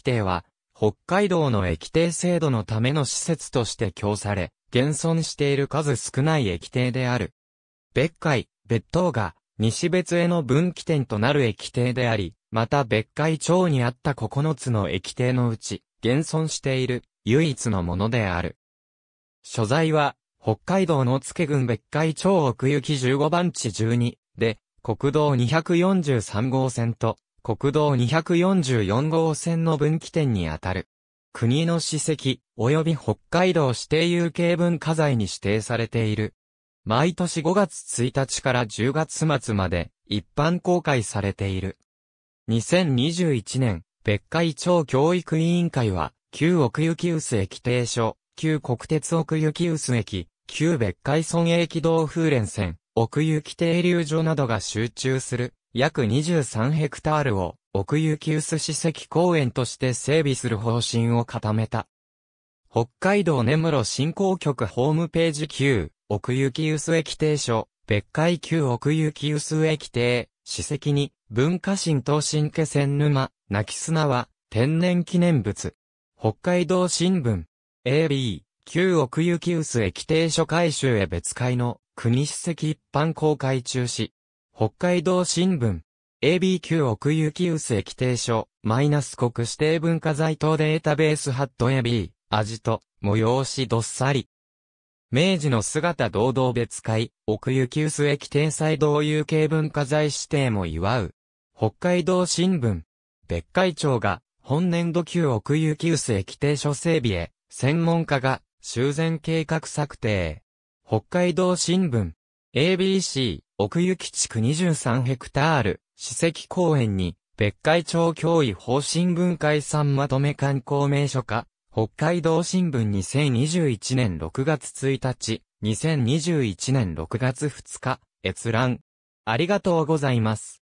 規定は、北海道の駅定制度のための施設として供され、現存している数少ない駅定である。別海、別当が、西別への分岐点となる駅定であり、また別海町にあった9つの駅定のうち、現存している、唯一のものである。所在は、北海道の付郡別海町奥行き15番地12で、国道243号線と国道244号線の分岐点にあたる。国の史跡、及び北海道指定有形文化財に指定されている。毎年5月1日から10月末まで一般公開されている。2021年、別海町教育委員会は、旧奥行き薄駅停所、旧国鉄奥行き薄駅、旧別海村駅道風連線、奥行き停留所などが集中する約23ヘクタールを奥行き薄史跡公園として整備する方針を固めた。北海道根室振興局ホームページ9、奥行き薄駅定書、別海旧奥行き薄駅定、史跡に、文化新東新家仙沼、泣き砂は、天然記念物。北海道新聞。AB、旧奥行き薄駅定書改修へ別海の、国史跡一般公開中止。北海道新聞。ABQ 奥行き薄液定書、マイナス国指定文化財等データベースハット AB、味と、催しどっさり。明治の姿堂々別会、奥行き薄駅天才同有形文化財指定も祝う。北海道新聞。別会長が、本年度級奥行き薄駅定書整備へ、専門家が、修繕計画策定。北海道新聞。ABC、奥行き地区23ヘクタール、史跡公園に、別海町教委方針分解産まとめ観光名所化、北海道新聞2021年6月1日、2021年6月2日、閲覧。ありがとうございます。